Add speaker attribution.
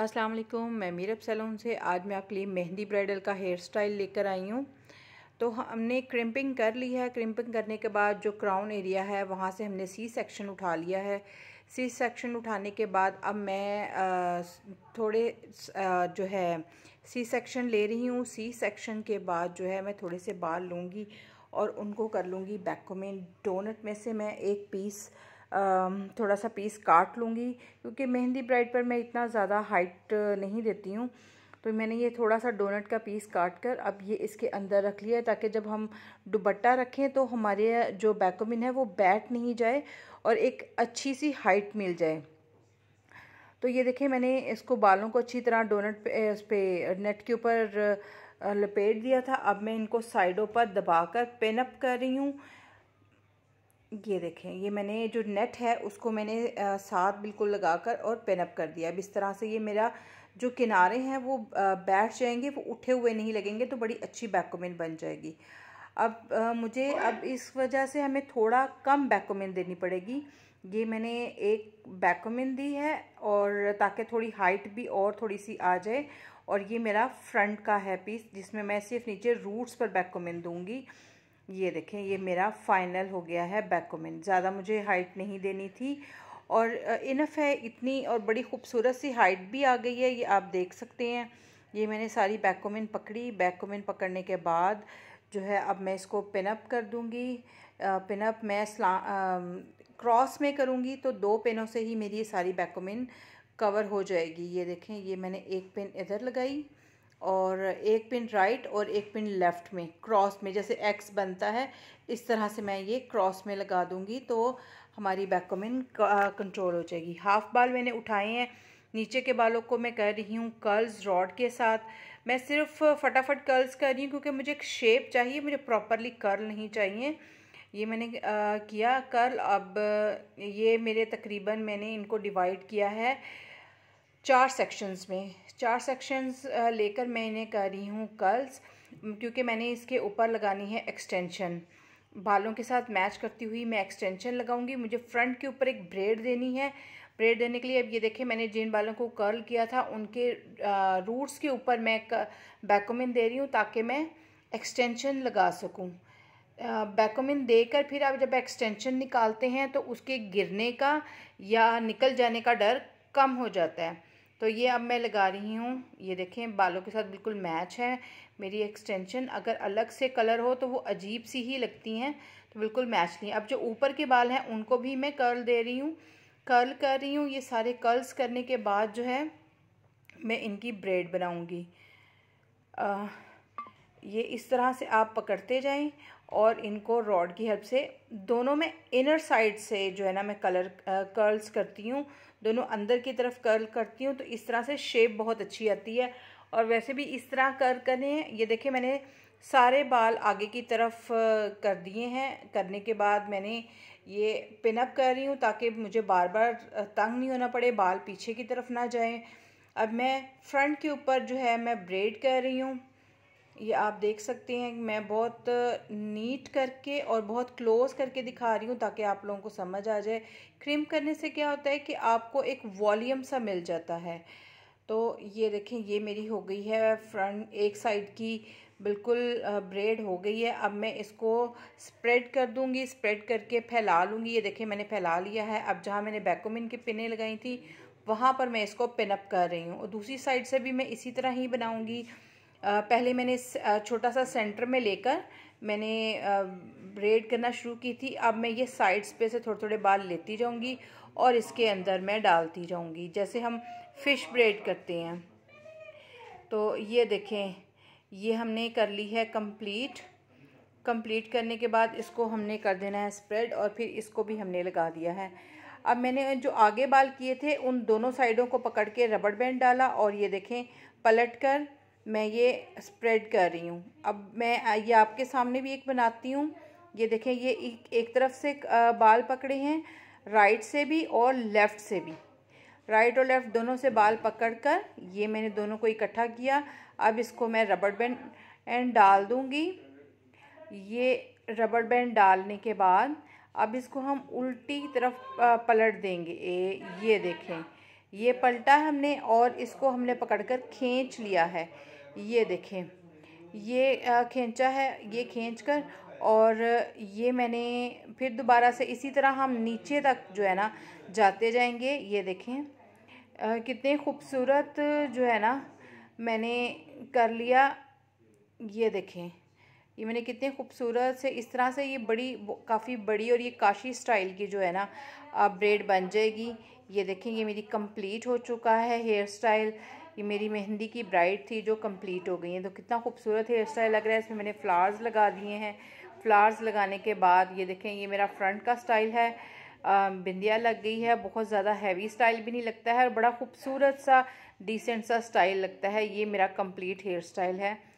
Speaker 1: अस्सलाम वालेकुम मैं मीरब सैलून से आज मैं आपके लिए मेहंदी ब्राइडल का हेयर स्टाइल लेकर आई हूँ तो हमने क्रिम्पिंग कर ली है क्रिम्पिंग करने के बाद जो क्राउन एरिया है वहाँ से हमने सी सेक्शन उठा लिया है सी सेक्शन उठाने के बाद अब मैं आ, थोड़े आ, जो है सी सेक्शन ले रही हूँ सी सेक्शन के बाद जो है मैं थोड़े से बाल लूँगी और उनको कर लूँगी में डोनट में से मैं एक पीस थोड़ा सा पीस काट लूँगी क्योंकि मेहंदी ब्राइड पर मैं इतना ज़्यादा हाइट नहीं देती हूँ तो मैंने ये थोड़ा सा डोनट का पीस काट कर अब ये इसके अंदर रख लिया है ताकि जब हम दुबट्टा रखें तो हमारे जो बैकोमिन है वो बैठ नहीं जाए और एक अच्छी सी हाइट मिल जाए तो ये देखिए मैंने इसको बालों को अच्छी तरह डोनट पे उस पर नेट के ऊपर लपेट दिया था अब मैं इनको साइडों पर दबा कर पेनअप कर रही हूँ ये देखें ये मैंने जो नेट है उसको मैंने आ, साथ बिल्कुल लगाकर और पेनअप कर दिया अब इस तरह से ये मेरा जो किनारे हैं वो बैठ जाएंगे वो उठे हुए नहीं लगेंगे तो बड़ी अच्छी बैकोमिन बन जाएगी अब आ, मुझे अब इस वजह से हमें थोड़ा कम बैकोमिन देनी पड़ेगी ये मैंने एक बैकोमिन दी है और ताकि थोड़ी हाइट भी और थोड़ी सी आ जाए और ये मेरा फ्रंट का है पीस जिसमें मैं सिर्फ नीचे रूट्स पर बैकोमिन दूँगी ये देखें ये मेरा फाइनल हो गया है बैकोमिन ज़्यादा मुझे हाइट नहीं देनी थी और इनफ है इतनी और बड़ी खूबसूरत सी हाइट भी आ गई है ये आप देख सकते हैं ये मैंने सारी बैकोमिन पकड़ी बैकोमिन पकड़ने के बाद जो है अब मैं इसको पिनअप कर दूँगी पिनअप मैं क्रॉस में करूँगी तो दो पेनों से ही मेरी ये सारी बैकोमिन कवर हो जाएगी ये देखें ये मैंने एक पिन इधर लगाई और एक पिन राइट और एक पिन लेफ़्ट में क्रॉस में जैसे एक्स बनता है इस तरह से मैं ये क्रॉस में लगा दूँगी तो हमारी बैकोमिन कंट्रोल हो जाएगी हाफ़ बाल मैंने उठाए हैं नीचे के बालों को मैं कर रही हूँ कर्ल्स रॉड के साथ मैं सिर्फ फटाफट कर्ल्स कर रही हूँ क्योंकि मुझे एक शेप चाहिए मुझे प्रॉपरली कर्ल नहीं चाहिए ये मैंने किया कर्ल अब ये मेरे तकरीबन मैंने इनको डिवाइड किया है चार सेक्शंस में चार सेक्शंस लेकर मैं इन्हें कर रही हूँ कर्ल्स क्योंकि मैंने इसके ऊपर लगानी है एक्सटेंशन बालों के साथ मैच करती हुई मैं एक्सटेंशन लगाऊंगी मुझे फ्रंट के ऊपर एक ब्रेड देनी है ब्रेड देने के लिए अब ये देखें मैंने जिन बालों को कर्ल किया था उनके रूट्स के ऊपर मैं बैकोमिन दे रही हूँ ताकि मैं एक्सटेंशन लगा सकूँ बैकोमिन देकर फिर आप जब एक्सटेंशन निकालते हैं तो उसके गिरने का या निकल जाने का डर कम हो जाता है तो ये अब मैं लगा रही हूँ ये देखें बालों के साथ बिल्कुल मैच है मेरी एक्सटेंशन अगर अलग से कलर हो तो वो अजीब सी ही लगती हैं तो बिल्कुल मैच नहीं अब जो ऊपर के बाल हैं उनको भी मैं कर्ल दे रही हूँ कर्ल कर रही हूँ ये सारे कर्ल्स करने के बाद जो है मैं इनकी ब्रेड बनाऊँगी ये इस तरह से आप पकड़ते जाएं और इनको रॉड की हेल्प से दोनों में इनर साइड से जो है ना मैं कलर कर्ल्स करती हूँ दोनों अंदर की तरफ कर्ल करती हूँ तो इस तरह से शेप बहुत अच्छी आती है और वैसे भी इस तरह कर करें ये देखे मैंने सारे बाल आगे की तरफ कर दिए हैं करने के बाद मैंने ये पिनअप कर रही हूँ ताकि मुझे बार बार तंग नहीं होना पड़े बाल पीछे की तरफ ना जाएं अब मैं फ्रंट के ऊपर जो है मैं ब्रेड कर रही हूँ ये आप देख सकते हैं मैं बहुत नीट करके और बहुत क्लोज करके दिखा रही हूँ ताकि आप लोगों को समझ आ जाए क्रीम करने से क्या होता है कि आपको एक वॉल्यूम सा मिल जाता है तो ये देखें ये मेरी हो गई है फ्रंट एक साइड की बिल्कुल ब्रेड हो गई है अब मैं इसको स्प्रेड कर दूंगी स्प्रेड करके फैला लूँगी ये देखें मैंने फैला लिया है अब जहाँ मैंने बैकोमिन की पिने लगाई थी वहाँ पर मैं इसको पिनअप कर रही हूँ और दूसरी साइड से भी मैं इसी तरह ही बनाऊँगी पहले मैंने छोटा सा सेंटर में लेकर मैंने ब्रेड करना शुरू की थी अब मैं ये साइड्स पे से थोड़े थोड़े बाल लेती जाऊँगी और इसके अंदर मैं डालती जाऊँगी जैसे हम फ़िश ब्रेड करते हैं तो ये देखें ये हमने कर ली है कंप्लीट कंप्लीट करने के बाद इसको हमने कर देना है स्प्रेड और फिर इसको भी हमने लगा दिया है अब मैंने जो आगे बाल किए थे उन दोनों साइडों को पकड़ के रबड़ बैंड डाला और ये देखें पलट कर मैं ये स्प्रेड कर रही हूँ अब मैं ये आपके सामने भी एक बनाती हूँ ये देखें ये एक, एक तरफ से बाल पकड़े हैं राइट से भी और लेफ़्ट से भी राइट और लेफ़्ट दोनों से बाल पकड़कर ये मैंने दोनों को इकट्ठा किया अब इसको मैं रबड़ बैंड एंड डाल दूँगी ये रबड़ बैंड डालने के बाद अब इसको हम उल्टी तरफ पलट देंगे ए, ये देखें ये पलटा हमने और इसको हमने पकड़कर खींच लिया है ये देखें ये खींचा है ये खींच कर और ये मैंने फिर दोबारा से इसी तरह हम नीचे तक जो है ना जाते जाएंगे ये देखें आ, कितने खूबसूरत जो है ना मैंने कर लिया ये देखें ये मैंने कितने खूबसूरत से इस तरह से ये बड़ी काफ़ी बड़ी और ये काशी स्टाइल की जो है ना ब्रेड बन जाएगी ये देखें ये मेरी कंप्लीट हो चुका है हेयर स्टाइल ये मेरी मेहंदी की ब्राइड थी जो कंप्लीट हो गई है तो कितना खूबसूरत हेयर स्टाइल लग रहा है इसमें मैंने फ्लावर्स लगा दिए हैं फ्लावर्स लगाने के बाद ये देखें ये मेरा फ्रंट का स्टाइल है बिंदिया लग गई है बहुत ज़्यादा हैवी स्टाइल भी नहीं लगता है और बड़ा खूबसूरत सा डिसेंट सा स्टाइल लगता है ये मेरा कंप्लीट हेयर स्टाइल है